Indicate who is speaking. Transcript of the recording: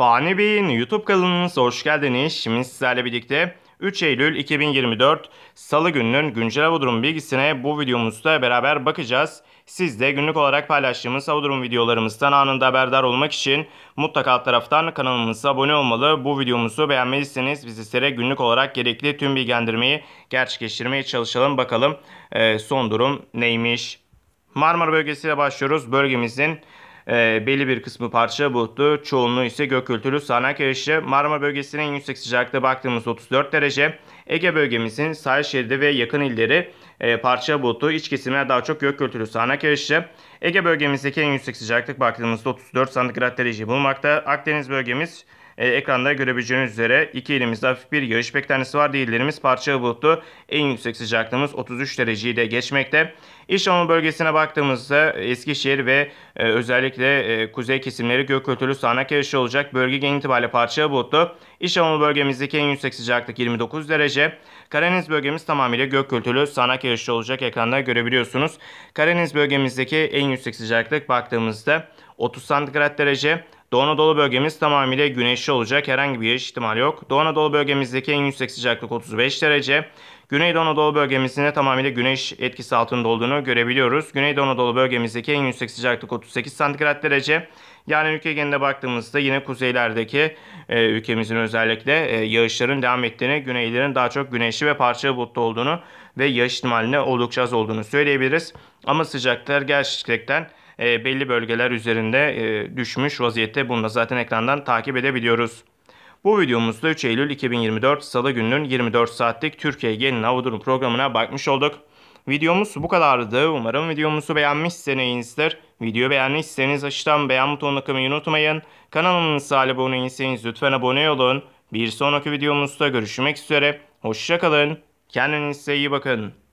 Speaker 1: Fani Bey'in YouTube kanalınıza hoş geldiniz. Şimdi sizlerle birlikte 3 Eylül 2024 Salı gününün güncel hava durum bilgisine bu videomuzda beraber bakacağız. Siz de günlük olarak paylaştığımız hava durum videolarımızdan anında haberdar olmak için mutlaka alt taraftan kanalımıza abone olmalı. Bu videomuzu beğenmediyseniz biz sizlere günlük olarak gerekli tüm bilgilendirmeyi gerçekleştirmeye çalışalım. Bakalım e, son durum neymiş? Marmara bölgesiyle başlıyoruz. Bölgemizin e, belli bir kısmı parça bulutlu, çoğunluğu ise gök gürültülü sağanak yağışlı. Marmara bölgesinin en yüksek sıcaklığı baktığımız 34 derece. Ege bölgemizin sahil şeridi ve yakın illeri e, parça bulutlu, iç kesimler daha çok gök gürültülü sağanak yağışlı. Ege bölgemizdeki en yüksek sıcaklık baktığımızda 34 santigrat derece bulmakta. Akdeniz bölgemiz e, ekranda görebileceğiniz üzere iki elimizde hafif bir yağış beklentisi var. Değillerimiz parça bulutlu. En yüksek sıcaklığımız 33 dereceyi de geçmekte. İş Anadolu bölgesine baktığımızda Eskişehir ve e, özellikle e, kuzey kesimleri gök örtülü sağanak yağışı olacak. Bölge genel itibariyle parça bulutlu. İş Anadolu bölgemizdeki en yüksek sıcaklık 29 derece. Karadeniz bölgemiz tamamıyla gök örtülü sağanak yağışı olacak. Ekranda görebiliyorsunuz. Karadeniz bölgemizdeki en yüksek sıcaklık baktığımızda 30 santigrat derece. Doğu Anadolu bölgemiz tamamıyla güneşli olacak. Herhangi bir yağış ihtimali yok. Doğu Anadolu bölgemizdeki en yüksek sıcaklık 35 derece. Güneydoğu Anadolu bölgemizin tamamıyla güneş etkisi altında olduğunu görebiliyoruz. Güneydoğu Anadolu bölgemizdeki en yüksek sıcaklık 38 santigrat derece. Yani ülke genelinde baktığımızda yine kuzeylerdeki e, ülkemizin özellikle e, yağışların devam ettiğini, güneylerin daha çok güneşli ve parçalı bulutlu olduğunu ve yağış ihtimaline oldukça az olduğunu söyleyebiliriz. Ama sıcaklıklar gerçekten e, belli bölgeler üzerinde e, düşmüş vaziyette. Bunu da zaten ekrandan takip edebiliyoruz. Bu videomuzda 3 Eylül 2024 Salı gününün 24 saatlik Türkiye genel Hava Durum programına bakmış olduk. Videomuz bu kadardı. Umarım videomuzu beğenmişsinizdir. Videoyu beğenmişseniz aşağıdan beğen butonuna kımayı unutmayın. Kanalımıza abone değilseniz lütfen abone olun. Bir sonraki videomuzda görüşmek üzere. Hoşçakalın. Kendinize iyi bakın.